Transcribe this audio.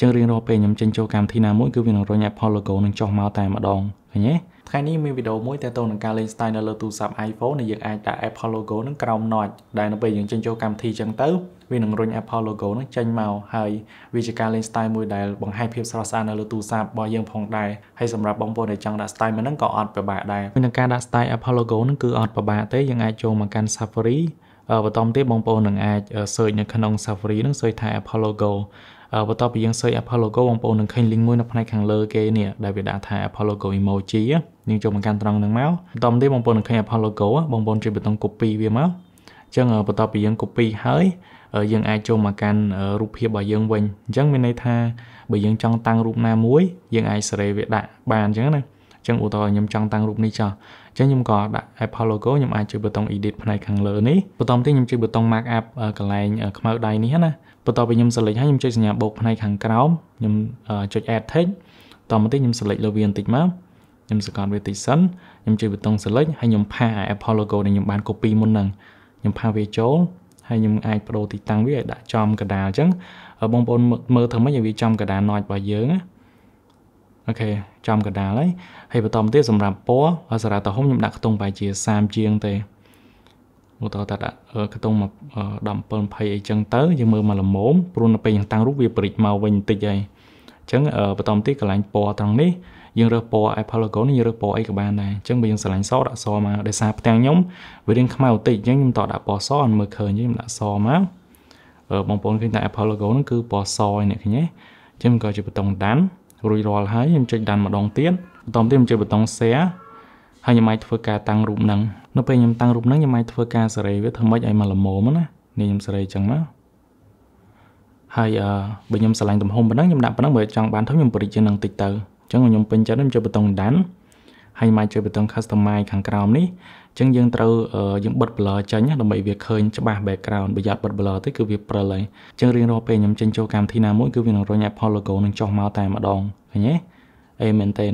ចឹងរៀងរាល់ពេលខ្ញុំចេញចូលកម្មវិធីណាមួយគឺវានឹងរញ Apple logo នឹងចុះមកតែម្ដងឃើញទេថ្ងៃនេះមានវីដេអូមួយទាក់ទងនឹងការលេង style នៅលើទូរស័ព្ទ iPhone ដែលយើងអាចដាក់ Apple logo នឹងក្រោម notch ដែលនៅពេលយើងចេញចូលកម្មវិធីចឹងទៅវានឹងរញ Apple logo នឹងចេញមកហើយវាជាការលេង style មួយដែលបង្ហាញភាពស្រស់ស្អាតនៅលើទូរស័ព្ទរបស់យើងផងដែរហើយសម្រាប់បងប្អូនដែលចង់ដាក់ style មួយហ្នឹងក៏អត់ពិបាកដែរនឹងការដាក់ style Apple logo នឹងគឺអត់ពិបាកទេយើងអាចចូលមកកាន់ Safari បន្តមកទៀតបងប្អូននឹងអាច search នៅក្នុង Safari នឹង search ថា Apple logo បន្ទាប់ពីយើង search Apple logo បងប្អូននឹងឃើញ link មួយនៅផ្នែកខាងលើគេនេះដែលវាដាក់ថា Apple logo emoji យើងចូលមកកាន់ត្រង់ហ្នឹងមកបន្ទាប់នេះបងប្អូននឹងឃើញ Apple logo បងប្អូនជួយប៊ូតុង copy វាមកចឹងបន្ទាប់ពីយើង copy ហើយយើងអាចចូលមកកាន់រូបភាពរបស់យើងវិញអញ្ចឹងមានន័យថាបើយើងចង់តាំងរូបណាមួយយើងអាចសេរីវាដាក់បានអញ្ចឹងណាចឹងឧទាហរណ៍ខ្ញុំចង់តាំងរូបនេះចោះអញ្ចឹងខ្ញុំក៏ដាក់ Apple logo ខ្ញុំអាចជួយប៊ូតុង edit ផ្នែកខាងលើនេះបន្ទាប់ទៀតខ្ញុំជួយប៊ូតុង mark up កន្លែងខ្មៅដៃនេះណាបន្ទាប់ពីខ្ញុំ select ហើយខ្ញុំចុចសញ្ញាបូកផ្នែកខាងក្រោមខ្ញុំចុច add text តោះមកទៀតខ្ញុំ select លើវាបន្តិចមកខ្ញុំសកត់វាតិចសិនខ្ញុំជួយប៊ូតុង select ហើយខ្ញុំផា Apple logo ដែលខ្ញុំបាន copy មុនហ្នឹងខ្ញុំផាវាចូលហើយខ្ញុំអាចបដូរទីតាំងវាឲ្យដាក់ចំកណ្ដាលអញ្ចឹងបងប្អូនមើលធ្វើម៉េចឲ្យវាចំកណ្ដាល notch របស់យើងណាអូខេចំកដាលហើយហើយបន្តមកទៀតសម្រាប់ពណ៌សារ៉ាតហុំខ្ញុំដាក់ខ្ទង់ប្រហែលជា30ជាងទេមកតតដាក់ខ្ទង់មក17 20អីចឹងទៅយើងមើលមកល្មមព្រោះនៅពេលយើងតាំងរូបវាប្រិចមកវិញបន្តិចហើយអញ្ចឹងបន្តមកទៀតកន្លែងពណ៌ត្រង់នេះយើងរើសពណ៌ Apple logo នេះយើងរើសពណ៌អីក៏បានដែរអញ្ចឹងបើយើងស្រឡាញ់សដាក់សមកដោយសារផ្ទាំងខ្ញុំវារៀងខ្មៅបន្តិចអញ្ចឹងខ្ញុំតដាក់ពណ៌សអត់មើលឃើញខ្ញុំដាក់សមកបងប្អូនឃើញថា Apple logo ហ្នឹងគឺពណ៌សឯនេះឃើញទេអញ្ចឹងក៏ជាបតុងដាន់រួចរាល់ហើយខ្ញុំចុចដានម្ដងទៀតបន្តទៀតខ្ញុំចុចប៊ូតុង share ហើយខ្ញុំអាចធ្វើការតាំងរូបហ្នឹងនៅពេលខ្ញុំតាំងរូបហ្នឹងខ្ញុំអាចធ្វើការសេរីវាធ្វើម៉េចឲ្យមកល្មមណានេះខ្ញុំសេរីចឹងមកហើយអឺបើខ្ញុំឆ្លាញ់ទំហំប៉ុណ្ណឹងខ្ញុំដាក់ប៉ុណ្ណឹងបើចង់បានធំខ្ញុំបរិជានឹងតិចទៅអញ្ចឹងខ្ញុំពេញចិត្តខ្ញុំចុចប៊ូតុងដានហើយមិនអាចជួយបិទតុង customize ខាងក្រោមនេះអញ្ចឹងយើងត្រូវយើងបិទ blur ចេញដើម្បីវាឃើញច្បាស់ background ប្រយ័ត្នបិទ blur ទៅគឺវាព្រិលហើយអញ្ចឹងរៀងរាល់ពេលខ្ញុំចេញចូលកម្មវិធីណាមួយគឺវានឹងរញ Apple logo នឹងចុះមកតែម្ដងឃើញទេអេមែនទេ